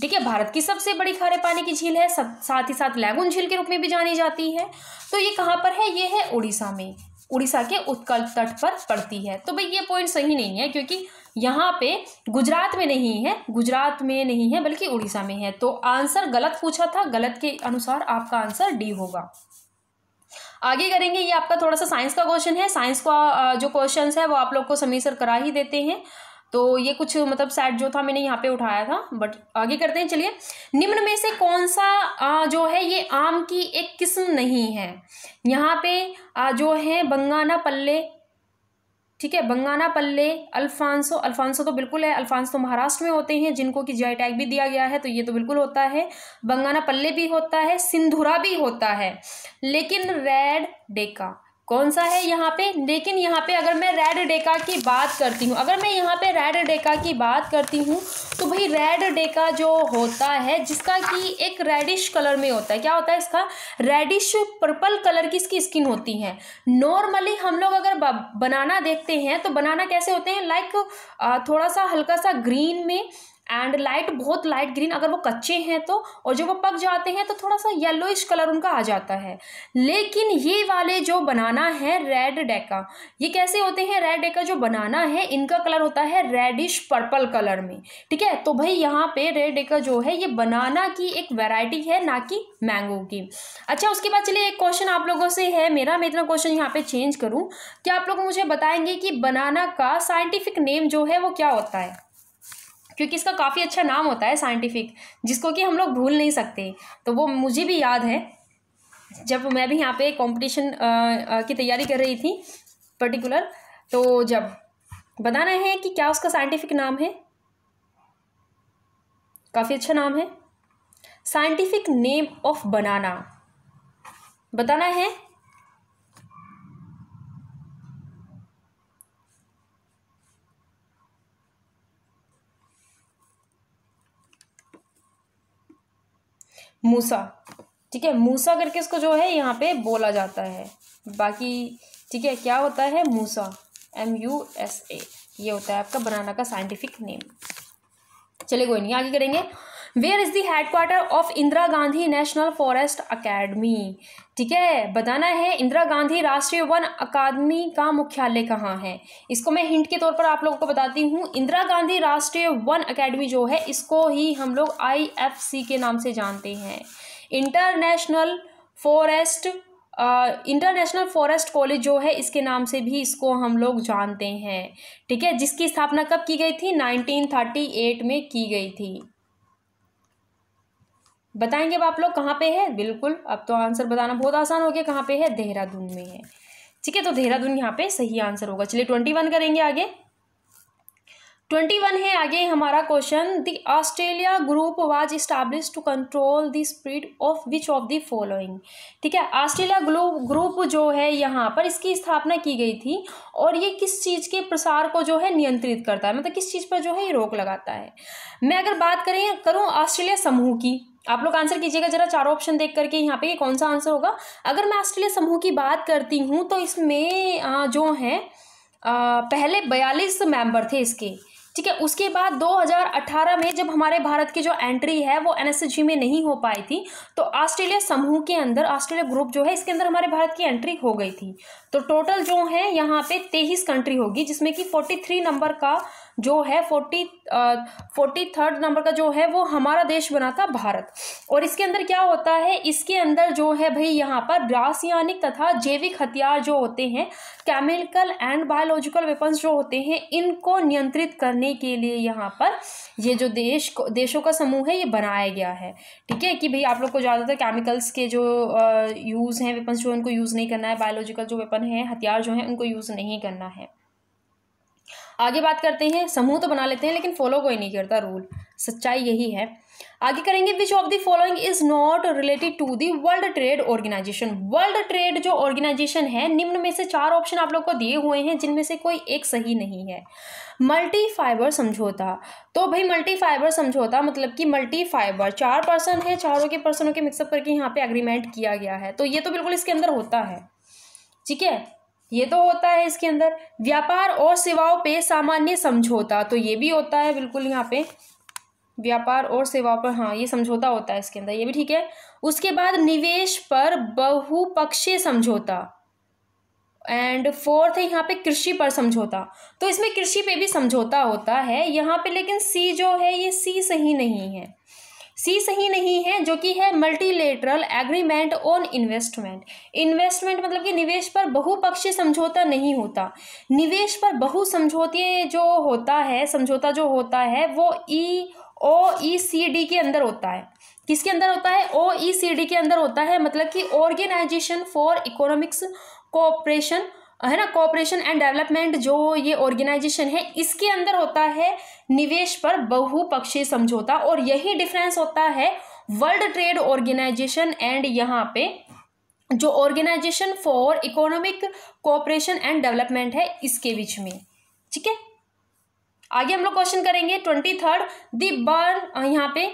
ठीक है भारत की सबसे बड़ी खारे पानी की झील है सब साथ ही साथ लैगुन झील के रूप में भी जानी जाती है तो ये कहाँ पर है ये है उड़ीसा में उड़ीसा के उत्कल तट पर पड़ती है तो भाई ये पॉइंट सही नहीं है क्योंकि यहाँ पे गुजरात में नहीं है गुजरात में नहीं है बल्कि उड़ीसा में है तो आंसर गलत पूछा था गलत के अनुसार आपका आंसर डी होगा आगे करेंगे ये आपका थोड़ा सा साइंस का क्वेश्चन है साइंस का जो क्वेश्चन है वो आप लोग को समी सर करा ही देते हैं तो ये कुछ मतलब सेट जो था मैंने यहाँ पे उठाया था बट आगे करते हैं चलिए निम्न में से कौन सा आ, जो है ये आम की एक किस्म नहीं है यहाँ पे आ, जो है बंगाना पल्ले ठीक है बंगाना पल्ले अल्फांसो अल्फांसो तो बिल्कुल है अल्फांसो तो महाराष्ट्र में होते हैं जिनको कि जी टैग भी दिया गया है तो ये तो बिल्कुल होता है बंगाना पल्ले भी होता है सिंधुरा भी होता है लेकिन रेड डेका कौन सा है यहाँ पे लेकिन यहाँ पे अगर मैं रेड डेका की बात करती हूँ अगर मैं यहाँ पे रेड डेका की बात करती हूँ तो भाई रेड डेका जो होता है जिसका कि एक रेडिश कलर में होता है क्या होता है इसका रेडिश पर्पल कलर की इसकी स्किन होती है नॉर्मली हम लोग अगर बनाना देखते हैं तो बनाना कैसे होते हैं लाइक थोड़ा सा हल्का सा ग्रीन में एंड लाइट बहुत लाइट ग्रीन अगर वो कच्चे हैं तो और जब वो पक जाते हैं तो थोड़ा सा येलोइश कलर उनका आ जाता है लेकिन ये वाले जो बनाना है रेड डेका ये कैसे होते हैं रेड डेका जो बनाना है इनका कलर होता है रेडिश पर्पल कलर में ठीक है तो भाई यहाँ पे रेड डेका जो है ये बनाना की एक वेराइटी है ना कि मैंगो की अच्छा उसके बाद चलिए एक क्वेश्चन आप लोगों से है मेरा मैं इतना क्वेश्चन यहाँ पे चेंज करूँ क्या आप लोग मुझे बताएंगे कि बनाना का साइंटिफिक नेम जो है वो क्या होता है क्योंकि इसका काफ़ी अच्छा नाम होता है साइंटिफिक जिसको कि हम लोग भूल नहीं सकते तो वो मुझे भी याद है जब मैं भी यहाँ पे कंपटीशन की तैयारी कर रही थी पर्टिकुलर तो जब बताना है कि क्या उसका साइंटिफिक नाम है काफ़ी अच्छा नाम है साइंटिफिक नेम ऑफ बनाना बताना है मूसा ठीक है मूसा करके इसको जो है यहाँ पे बोला जाता है बाकी ठीक है क्या होता है Musa M U S A ये होता है आपका बनाना का साइंटिफिक नेम चले कोई नहीं आगे करेंगे where is the headquarter of Indira Gandhi national forest academy ठीक है बताना है इंदिरा गांधी राष्ट्रीय वन अकादमी का मुख्यालय कहाँ है इसको मैं हिंट के तौर पर आप लोगों को बताती हूँ इंदिरा गांधी राष्ट्रीय वन अकेडमी जो है इसको ही हम लोग आई के नाम से जानते हैं international forest international forest college जो है इसके नाम से भी इसको हम लोग जानते हैं ठीक है जिसकी स्थापना कब की गई थी 1938 में की गई थी बताएंगे अब आप लोग कहाँ पे है बिल्कुल अब तो आंसर बताना बहुत आसान हो गया कहाँ पे है देहरादून में है ठीक है तो देहरादून यहाँ पे सही आंसर होगा चलिए ट्वेंटी वन करेंगे आगे ट्वेंटी वन है आगे हमारा question the Australia group was establish to control the speed of which of the following ठीक है ऑस्ट्रेलिया ग्रुप जो है यहाँ पर इसकी स्थापना की गई थी और ये किस चीज़ के प्रसार को जो है नियंत्रित करता है मतलब किस चीज़ पर जो है ये रोक लगाता है मैं अगर बात करें करूँ ऑस्ट्रेलिया समूह की आप लोग आंसर कीजिएगा जरा चारों ऑप्शन देख करके यहाँ पे कौन सा आंसर होगा अगर मैं ऑस्ट्रेलिया समूह की बात करती हूँ तो इसमें जो है पहले बयालीस मेंबर थे इसके ठीक है उसके बाद 2018 में जब हमारे भारत की जो एंट्री है वो एन में नहीं हो पाई थी तो ऑस्ट्रेलिया समूह के अंदर ऑस्ट्रेलिया ग्रुप जो है इसके अंदर हमारे भारत की एंट्री हो गई थी तो टोटल जो है यहाँ पे तेईस कंट्री होगी जिसमें कि 43 नंबर का जो है फोर्टी फोर्टी थर्ड नंबर का जो है वो हमारा देश बना था भारत और इसके अंदर क्या होता है इसके अंदर जो है भाई यहाँ पर रासायनिक तथा जैविक हथियार जो होते हैं केमिकल एंड बायोलॉजिकल वेपन्स जो होते हैं इनको नियंत्रित करने के लिए यहाँ पर ये जो देश को देशों का समूह है ये बनाया गया है ठीक है कि भाई आप लोग को ज़्यादातर तो केमिकल्स के जो यूज़ हैं वेपन्स जो उनको यूज़ नहीं करना है बायोलॉजिकल जो वेपन है हथियार जो हैं उनको यूज़ नहीं करना है आगे बात करते हैं समूह तो बना लेते हैं लेकिन फॉलो कोई नहीं करता रूल सच्चाई यही है आगे करेंगे which of the following is not related to the world trade organization world trade जो ऑर्गेनाइजेशन है निम्न में से चार ऑप्शन आप लोग को दिए हुए हैं जिनमें से कोई एक सही नहीं है मल्टी फाइबर समझौता तो भाई मल्टी फाइबर समझौता मतलब कि मल्टी फाइबर चार पर्सन है चारों के पर्सनों के मिक्सअप करके यहाँ पे एग्रीमेंट किया गया है तो ये तो बिल्कुल इसके अंदर होता है ठीक है ये तो होता है इसके अंदर व्यापार और सेवाओं पे सामान्य समझौता तो ये भी होता है बिल्कुल यहाँ पे व्यापार और सेवाओं पर हाँ ये समझौता होता है इसके अंदर ये भी ठीक है उसके बाद निवेश पर बहुपक्षीय समझौता एंड फोर्थ है यहाँ पे कृषि पर समझौता तो इसमें कृषि पे भी समझौता होता है यहाँ पे लेकिन सी जो है ये सी सही नहीं है सी सही नहीं है जो कि है multilateral agreement on investment investment मतलब कि निवेश पर बहुपक्षीय समझौता नहीं होता निवेश पर बहु समझौते जो होता है समझौता जो होता है वो ई ओ ई सी डी के अंदर होता है किसके अंदर होता है ओ ई सी डी के अंदर होता है मतलब कि ऑर्गेनाइजेशन फॉर इकोनॉमिक्स कोऑपरेशन है ना कोऑपरेशन एंड डेवलपमेंट जो ये ऑर्गेनाइजेशन है इसके अंदर होता है निवेश पर बहुपक्षीय समझौता और यही डिफरेंस होता है वर्ल्ड ट्रेड ऑर्गेनाइजेशन एंड यहाँ पे जो organisation for economic cooperation and development है इसके बीच में ठीक है आगे हम लोग क्वेश्चन करेंगे ट्वेंटी थर्ड दी बर्न यहाँ पे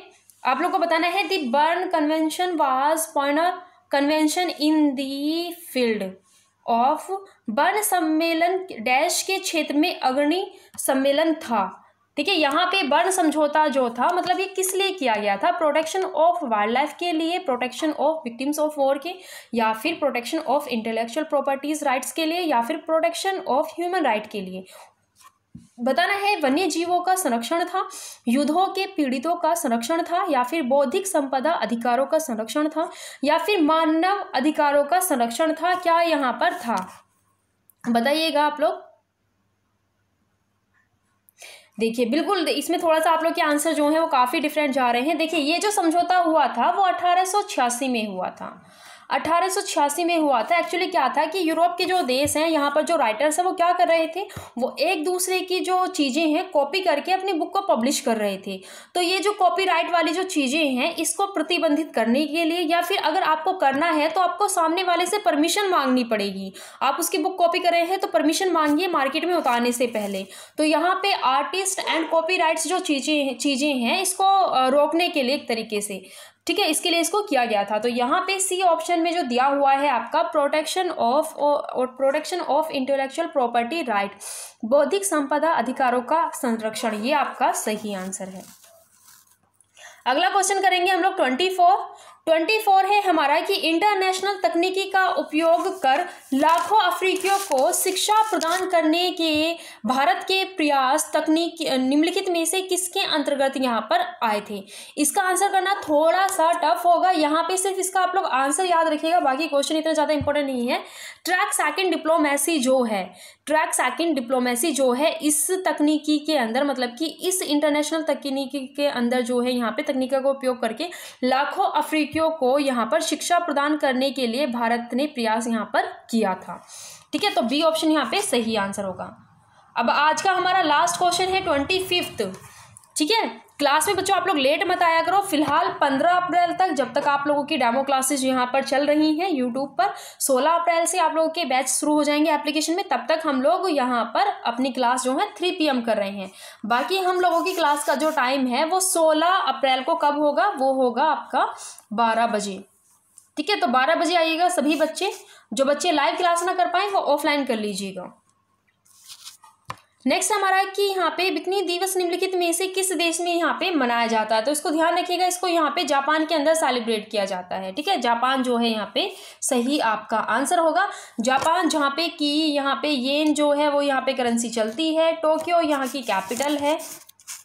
आप लोग को बताना है the Bern convention was of convention in the field of Bern सम्मेलन डैश के क्षेत्र में अग्रणी सम्मेलन था ठीक है यहाँ पे बर्न समझौता जो था मतलब ये किस लिए किया गया था प्रोटेक्शन ऑफ वाइल्ड लाइफ के लिए protection of victims of war के या फिर protection of intellectual properties rights के लिए या फिर प्रोटेक्शन ऑफ ह्यूमन राइट के लिए बताना है वन्य जीवों का संरक्षण था युद्धों के पीड़ितों का संरक्षण था या फिर बौद्धिक संपदा अधिकारों का संरक्षण था या फिर मानव अधिकारों का संरक्षण था क्या यहाँ पर था बताइएगा आप लोग देखिए बिल्कुल इसमें थोड़ा सा आप लोग के आंसर जो है वो काफ़ी डिफरेंट जा रहे हैं देखिए ये जो समझौता हुआ था वो अठारह में हुआ था अठारह में हुआ था एक्चुअली क्या था कि यूरोप के जो देश हैं यहाँ पर जो राइटर्स हैं वो क्या कर रहे थे वो एक दूसरे की जो चीज़ें हैं कॉपी करके अपनी बुक को पब्लिश कर रहे थे तो ये जो कॉपीराइट वाली जो चीज़ें हैं इसको प्रतिबंधित करने के लिए या फिर अगर आपको करना है तो आपको सामने वाले से परमिशन मांगनी पड़ेगी आप उसकी बुक कॉपी कर रहे हैं तो परमिशन मांगिए मार्केट में उतारने से पहले तो यहाँ पे आर्टिस्ट एंड कॉपी जो चीज़ें चीज़ें हैं इसको रोकने के लिए एक तरीके से ठीक है इसके लिए इसको किया गया था तो यहाँ पे सी ऑप्शन में जो दिया हुआ है आपका प्रोटेक्शन ऑफ और protection of intellectual property right बौद्धिक संपदा अधिकारों का संरक्षण ये आपका सही आंसर है अगला क्वेश्चन करेंगे हम लोग ट्वेंटी फोर ट्वेंटी फोर है हमारा कि इंटरनेशनल तकनीकी का उपयोग कर लाखों अफ्रीकियों को शिक्षा प्रदान करने के भारत के प्रयास तकनीक निम्नलिखित में से किसके अंतर्गत यहाँ पर आए थे इसका आंसर करना थोड़ा सा टफ होगा यहाँ पे सिर्फ इसका आप लोग आंसर याद रखिएगा बाकी क्वेश्चन इतना ज़्यादा इंपॉर्टेंट नहीं है ट्रैक सेकेंड डिप्लोमेसी जो है ट्रैक सेकेंड डिप्लोमेसी जो है इस तकनीकी के अंदर मतलब कि इस इंटरनेशनल तकनीकी के अंदर जो है यहाँ पर तकनीका का उपयोग करके लाखों अफ्रीक लड़कियों को यहाँ पर शिक्षा प्रदान करने के लिए भारत ने प्रयास यहाँ पर किया था ठीक है तो बी ऑप्शन यहाँ पे सही आंसर होगा अब आज का हमारा लास्ट क्वेश्चन है ट्वेंटी फिफ्थ ठीक है क्लास में बच्चों आप लोग लेट मत आया करो फिलहाल पंद्रह अप्रैल तक जब तक आप लोगों की डेमो क्लासेस यहाँ पर चल रही हैं यूट्यूब पर सोलह अप्रैल से आप लोगों के बैच शुरू हो जाएंगे एप्लीकेशन में तब तक हम लोग यहाँ पर अपनी क्लास जो है थ्री पी कर रहे हैं बाकी हम लोगों की क्लास का जो टाइम है वो सोलह अप्रैल को कब होगा वो होगा आपका बारह बजे ठीक है तो बारह बजे आइएगा सभी बच्चे जो बच्चे लाइव क्लास ना कर पाए वो ऑफलाइन कर लीजिएगा नेक्स्ट हमारा कि यहाँ पे बिकनी दिवस निम्नलिखित में से किस देश में यहाँ पे मनाया जाता है तो इसको ध्यान रखिएगा इसको यहाँ पे जापान के अंदर सेलिब्रेट किया जाता है ठीक है जापान जो है यहाँ पे सही आपका आंसर होगा जापान जहाँ पे कि यहाँ पे येन जो है वो यहाँ पे करेंसी चलती है टोक्यो यहाँ की कैपिटल है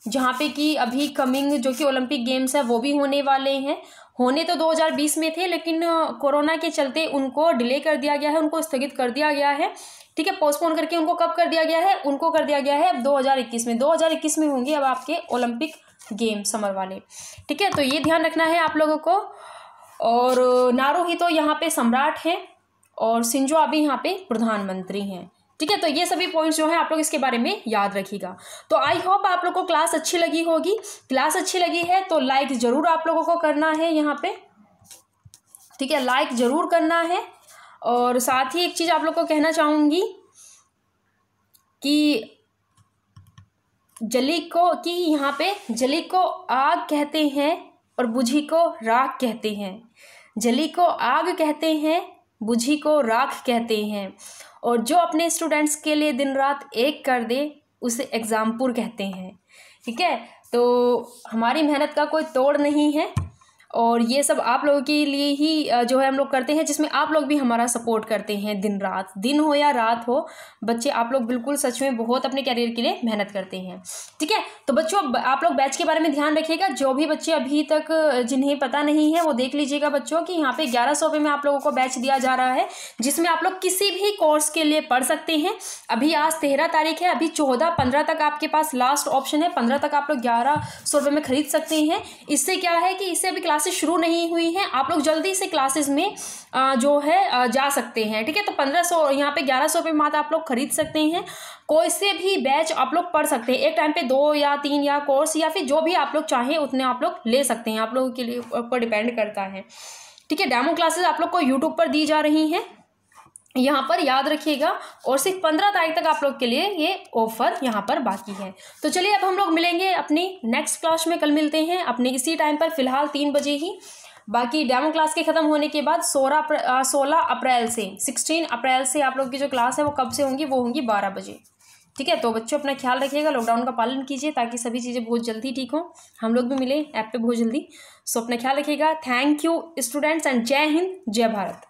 जहाँ पे कि अभी कमिंग जो कि ओलंपिक गेम्स है वो भी होने वाले हैं होने तो 2020 में थे लेकिन कोरोना के चलते उनको डिले कर दिया गया है उनको स्थगित कर दिया गया है ठीक है पोस्टपोन करके उनको कब कर दिया गया है उनको कर दिया गया है अब 2021 में 2021 में होंगे अब आपके ओलंपिक गेम समर वाले ठीक है तो ये ध्यान रखना है आप लोगों को और नारो ही तो यहाँ पे सम्राट हैं और सिंजो अभी यहाँ पे प्रधानमंत्री हैं ठीक है तो ये सभी पॉइंट्स जो हैं आप लोग इसके बारे में याद रखिएगा तो आई होप आप लोग को क्लास अच्छी लगी होगी क्लास अच्छी लगी है तो लाइक ज़रूर आप लोगों को करना है यहाँ पे ठीक है लाइक ज़रूर करना है और साथ ही एक चीज़ आप लोग को कहना चाहूँगी कि जली को कि यहाँ पे जली को आग कहते हैं और बुझी को राख कहते हैं जली को आग कहते हैं बुझी को राख कहते हैं और जो अपने स्टूडेंट्स के लिए दिन रात एक कर दे उसे एग्ज़ामपुर कहते हैं ठीक है तो हमारी मेहनत का कोई तोड़ नहीं है और ये सब आप लोगों के लिए ही जो है हम लोग करते हैं जिसमें आप लोग भी हमारा सपोर्ट करते हैं दिन रात दिन हो या रात हो बच्चे आप लोग बिल्कुल सच में बहुत अपने कैरियर के लिए मेहनत करते हैं ठीक है तो बच्चों आप लोग बैच के बारे में ध्यान रखिएगा जो भी बच्चे अभी तक जिन्हें पता नहीं है वो देख लीजिएगा बच्चों की यहाँ पे ग्यारह सौ में आप लोगों को बैच दिया जा रहा है जिसमें आप लोग किसी भी कोर्स के लिए पढ़ सकते हैं अभी आज तेरह तारीख है अभी चौदह पंद्रह तक आपके पास लास्ट ऑप्शन है पंद्रह तक आप लोग ग्यारह सौ में खरीद सकते हैं इससे क्या है कि इससे अभी क्लास क्लासेस शुरू नहीं हुई हैं आप लोग जल्दी से क्लासेस में जो है जा सकते हैं ठीक है तो पंद्रह सौ यहाँ पे ग्यारह सौ रुपये मात्र आप लोग खरीद सकते हैं कोई से भी बैच आप लोग पढ़ सकते हैं एक टाइम पे दो या तीन या कोर्स या फिर जो भी आप लोग चाहें उतने आप लोग ले सकते हैं आप लोगों के लिए ऊपर डिपेंड करता है ठीक है डेमो क्लासेस आप लोग को यूट्यूब पर दी जा रही हैं यहाँ पर याद रखिएगा और सिर्फ पंद्रह तारीख तक आप लोग के लिए ये ऑफर यहाँ पर बाकी है तो चलिए अब हम लोग मिलेंगे अपनी नेक्स्ट क्लास में कल मिलते हैं अपने इसी टाइम पर फिलहाल तीन बजे ही बाकी डेमो क्लास के ख़त्म होने के बाद सोलह सोलह अप्रैल से सिक्सटीन अप्रैल से आप लोग की जो क्लास है वो कब से होंगी वो होंगी बारह बजे ठीक है तो बच्चों अपना ख्याल रखिएगा लॉकडाउन का पालन कीजिए ताकि सभी चीज़ें बहुत जल्दी ठीक हों हम लोग भी मिले ऐप पे बहुत जल्दी सो अपना ख्याल रखिएगा थैंक यू स्टूडेंट्स एंड जय हिंद जय भारत